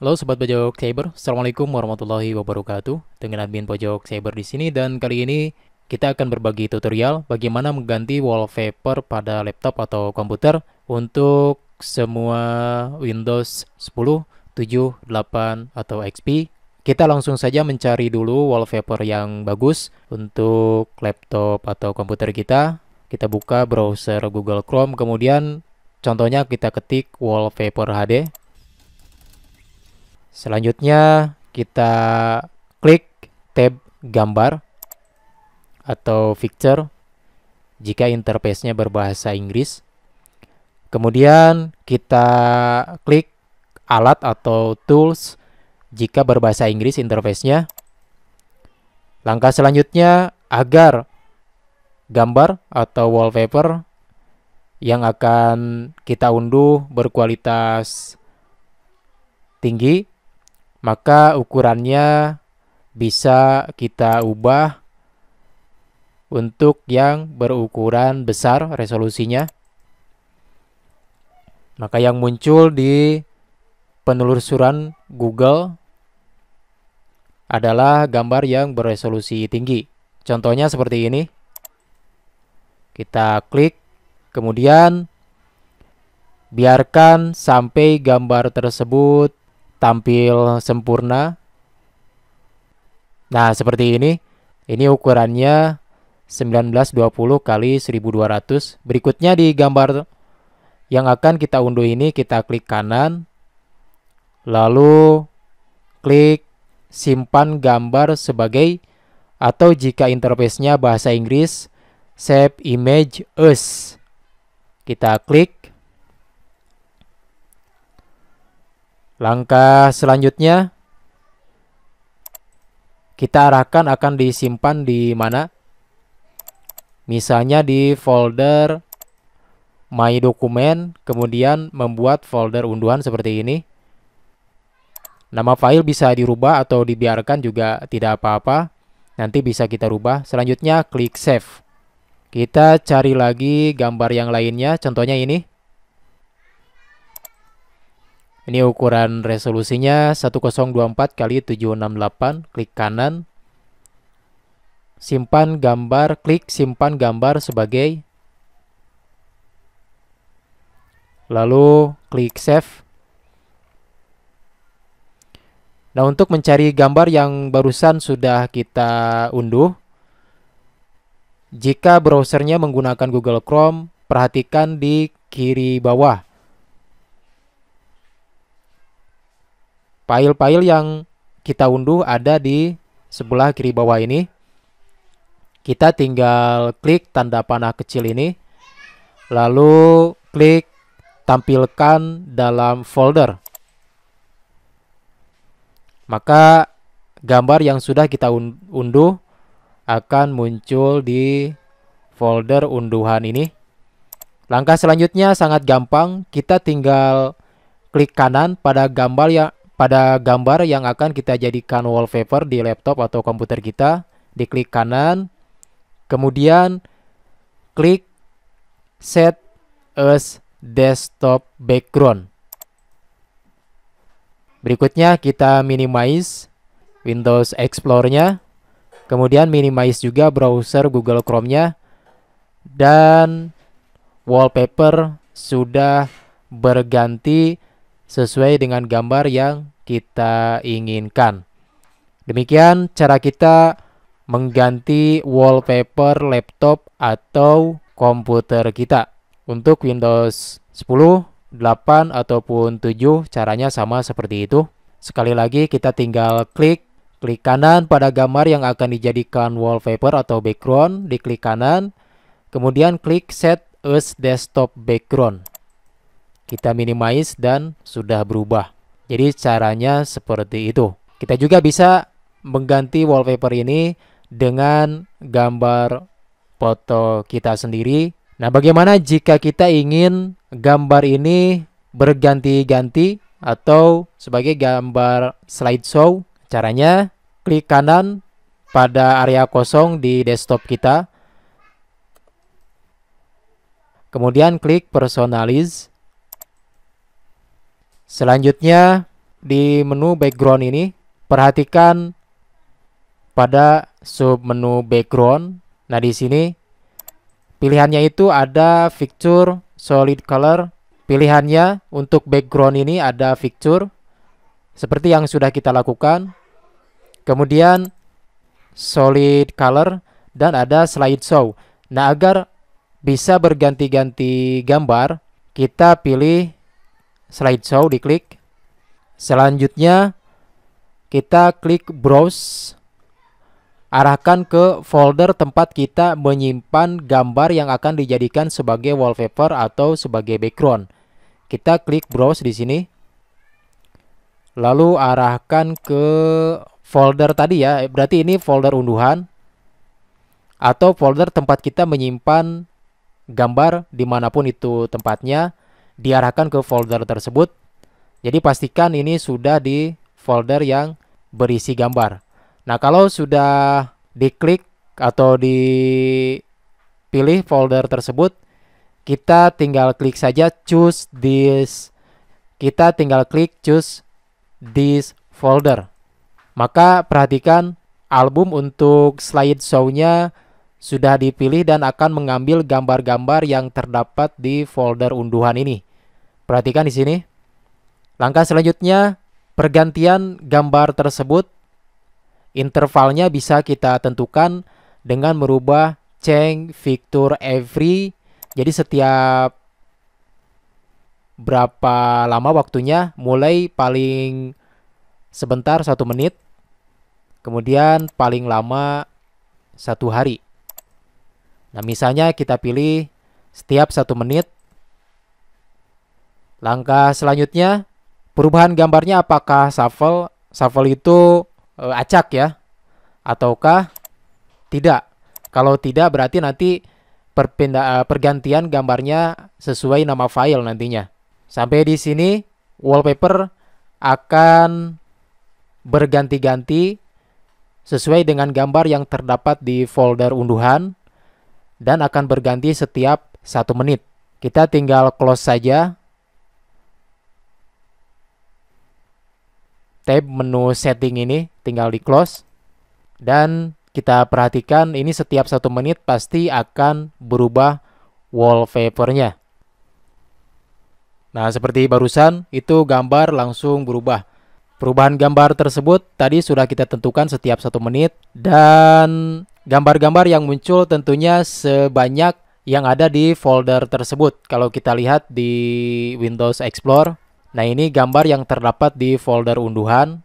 Halo Sobat Pojok Cyber, Assalamualaikum warahmatullahi wabarakatuh Dengan admin Pojok Cyber di sini dan kali ini kita akan berbagi tutorial bagaimana mengganti wallpaper pada laptop atau komputer untuk semua Windows 10, 7, 8, atau XP kita langsung saja mencari dulu wallpaper yang bagus untuk laptop atau komputer kita kita buka browser Google Chrome kemudian contohnya kita ketik wallpaper HD Selanjutnya kita klik tab gambar atau picture jika interface-nya berbahasa Inggris. Kemudian kita klik alat atau tools jika berbahasa Inggris interface-nya. Langkah selanjutnya agar gambar atau wallpaper yang akan kita unduh berkualitas tinggi maka ukurannya bisa kita ubah untuk yang berukuran besar resolusinya. Maka yang muncul di penelusuran Google adalah gambar yang beresolusi tinggi. Contohnya seperti ini. Kita klik, kemudian biarkan sampai gambar tersebut tampil sempurna. Nah, seperti ini. Ini ukurannya 1920 kali 1200. Berikutnya di gambar yang akan kita unduh ini kita klik kanan. Lalu klik simpan gambar sebagai atau jika interface-nya bahasa Inggris save image as. Kita klik Langkah selanjutnya kita arahkan akan disimpan di mana? Misalnya di folder My Dokumen, kemudian membuat folder unduhan seperti ini. Nama file bisa dirubah atau dibiarkan juga tidak apa-apa. Nanti bisa kita rubah. Selanjutnya klik save. Kita cari lagi gambar yang lainnya, contohnya ini. Ini ukuran resolusinya 1024 kali 768, klik kanan. Simpan gambar, klik simpan gambar sebagai. Lalu klik save. Nah, untuk mencari gambar yang barusan sudah kita unduh, jika browsernya menggunakan Google Chrome, perhatikan di kiri bawah File-file yang kita unduh ada di sebelah kiri bawah ini. Kita tinggal klik tanda panah kecil ini. Lalu klik tampilkan dalam folder. Maka gambar yang sudah kita unduh akan muncul di folder unduhan ini. Langkah selanjutnya sangat gampang, kita tinggal klik kanan pada gambar yang pada gambar yang akan kita jadikan wallpaper di laptop atau komputer kita, diklik kanan, kemudian klik set as desktop background. Berikutnya kita minimize Windows Explorer-nya, kemudian minimize juga browser Google Chrome-nya, dan wallpaper sudah berganti sesuai dengan gambar yang kita inginkan. Demikian cara kita mengganti wallpaper laptop atau komputer kita. Untuk Windows 10, 8 ataupun 7 caranya sama seperti itu. Sekali lagi kita tinggal klik klik kanan pada gambar yang akan dijadikan wallpaper atau background, diklik kanan, kemudian klik set as desktop background kita minimize dan sudah berubah. Jadi caranya seperti itu. Kita juga bisa mengganti wallpaper ini dengan gambar foto kita sendiri. Nah, bagaimana jika kita ingin gambar ini berganti-ganti atau sebagai gambar slideshow? Caranya klik kanan pada area kosong di desktop kita. Kemudian klik personalize Selanjutnya di menu background ini perhatikan pada sub menu background. Nah, di sini pilihannya itu ada fixture solid color. Pilihannya untuk background ini ada fixture seperti yang sudah kita lakukan. Kemudian solid color dan ada slide show Nah, agar bisa berganti-ganti gambar, kita pilih Slide Show diklik. Selanjutnya kita klik browse. Arahkan ke folder tempat kita menyimpan gambar yang akan dijadikan sebagai wallpaper atau sebagai background. Kita klik browse di sini. Lalu arahkan ke folder tadi ya. Berarti ini folder unduhan atau folder tempat kita menyimpan gambar dimanapun itu tempatnya diarahkan ke folder tersebut. Jadi pastikan ini sudah di folder yang berisi gambar. Nah, kalau sudah diklik atau dipilih folder tersebut, kita tinggal klik saja choose this. Kita tinggal klik choose this folder. Maka perhatikan album untuk slide show nya sudah dipilih dan akan mengambil gambar-gambar yang terdapat di folder unduhan ini. Perhatikan di sini. Langkah selanjutnya, pergantian gambar tersebut intervalnya bisa kita tentukan dengan merubah change Fixture every. Jadi setiap berapa lama waktunya mulai paling sebentar satu menit kemudian paling lama satu hari nah misalnya kita pilih setiap satu menit Langkah selanjutnya perubahan gambarnya apakah shuffle? Shuffle itu e, acak ya ataukah tidak? Kalau tidak berarti nanti perpindah e, pergantian gambarnya sesuai nama file nantinya. Sampai di sini wallpaper akan berganti-ganti sesuai dengan gambar yang terdapat di folder unduhan dan akan berganti setiap satu menit. Kita tinggal close saja tab menu setting ini, tinggal di close. Dan kita perhatikan ini setiap satu menit pasti akan berubah wallpapernya. Nah, seperti barusan itu gambar langsung berubah. Perubahan gambar tersebut tadi sudah kita tentukan setiap satu menit dan gambar-gambar yang muncul tentunya sebanyak yang ada di folder tersebut. Kalau kita lihat di Windows Explorer, Nah ini gambar yang terdapat di folder unduhan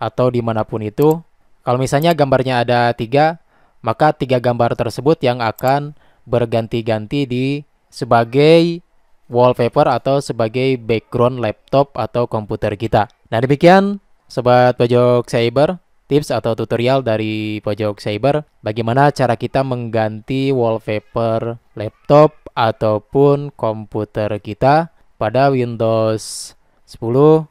atau dimanapun itu. Kalau misalnya gambarnya ada tiga, maka tiga gambar tersebut yang akan berganti-ganti di sebagai wallpaper atau sebagai background laptop atau komputer kita. Nah demikian Sobat Pojok Cyber, tips atau tutorial dari Pojok Cyber bagaimana cara kita mengganti wallpaper laptop ataupun komputer kita pada Windows 10,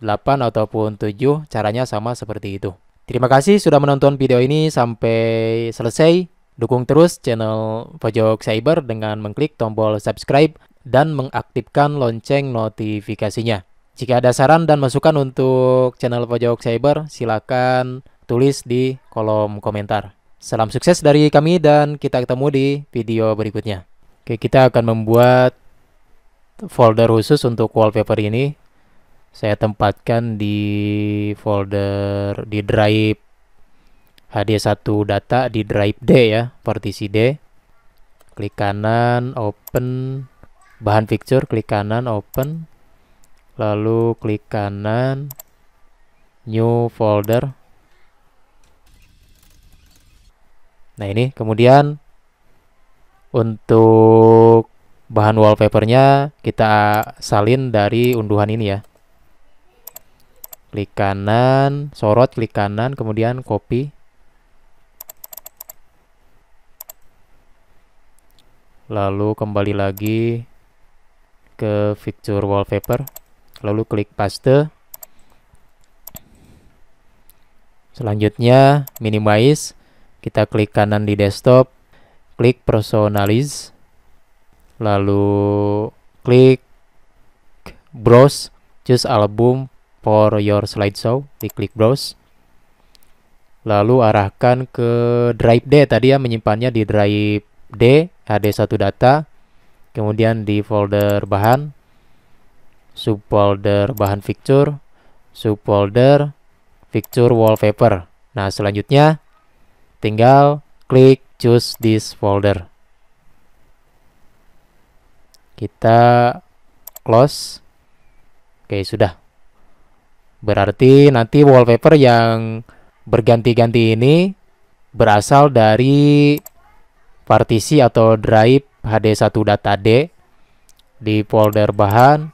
8 ataupun 7 caranya sama seperti itu. Terima kasih sudah menonton video ini sampai selesai. Dukung terus channel Pojok Cyber dengan mengklik tombol subscribe dan mengaktifkan lonceng notifikasinya. Jika ada saran dan masukan untuk channel Pojok Cyber, silakan tulis di kolom komentar. Salam sukses dari kami dan kita ketemu di video berikutnya. Oke, kita akan membuat folder khusus untuk wallpaper ini saya tempatkan di folder di drive HD1 data di drive D ya, partisi D. Klik kanan open bahan picture, klik kanan open. Lalu klik kanan new folder. Nah, ini kemudian untuk bahan wallpapernya kita salin dari unduhan ini ya klik kanan sorot klik kanan kemudian copy lalu kembali lagi ke fixture wallpaper lalu klik paste selanjutnya minimize kita klik kanan di desktop klik personalize lalu klik browse choose album for your slideshow klik browse lalu arahkan ke drive D tadi ya menyimpannya di drive D HD1 data kemudian di folder bahan subfolder bahan fixture subfolder fixture wallpaper nah selanjutnya tinggal klik choose this folder kita close oke sudah berarti nanti wallpaper yang berganti-ganti ini berasal dari partisi atau drive HD1 data D di folder bahan,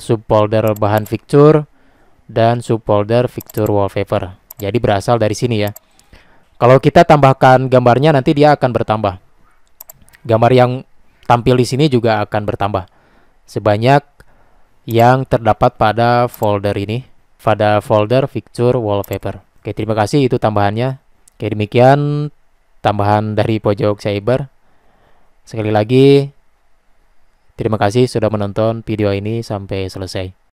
subfolder bahan fixture dan subfolder fixture wallpaper. Jadi berasal dari sini ya. Kalau kita tambahkan gambarnya nanti dia akan bertambah. Gambar yang tampil di sini juga akan bertambah sebanyak yang terdapat pada folder ini, pada folder fixture wallpaper. Oke, terima kasih itu tambahannya. Oke, demikian tambahan dari pojok cyber. Sekali lagi, terima kasih sudah menonton video ini sampai selesai.